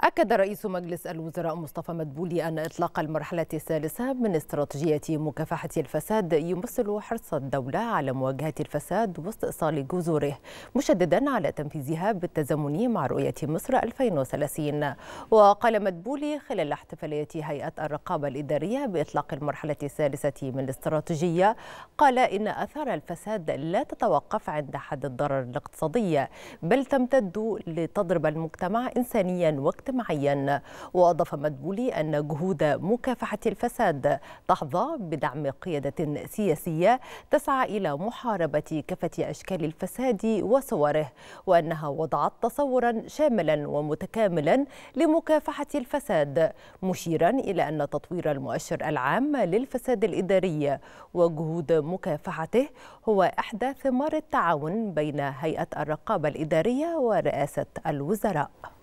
أكد رئيس مجلس الوزراء مصطفى مدبولي أن إطلاق المرحلة الثالثة من استراتيجية مكافحة الفساد يمثل حرص الدولة على مواجهة الفساد واستئصال جذوره مشددا على تنفيذها بالتزامن مع رؤية مصر 2030 وقال مدبولي خلال احتفالية هيئة الرقابة الإدارية بإطلاق المرحلة الثالثة من الاستراتيجية قال إن أثار الفساد لا تتوقف عند حد الضرر الاقتصادي بل تمتد لتضرب المجتمع إنسانيا وقت اجتماعيا وأضاف مدبولي أن جهود مكافحة الفساد تحظى بدعم قيادة سياسية تسعى إلى محاربة كافة أشكال الفساد وصوره وأنها وضعت تصورا شاملا ومتكاملا لمكافحة الفساد مشيرا إلى أن تطوير المؤشر العام للفساد الإداري وجهود مكافحته هو إحدى ثمار التعاون بين هيئة الرقابة الإدارية ورئاسة الوزراء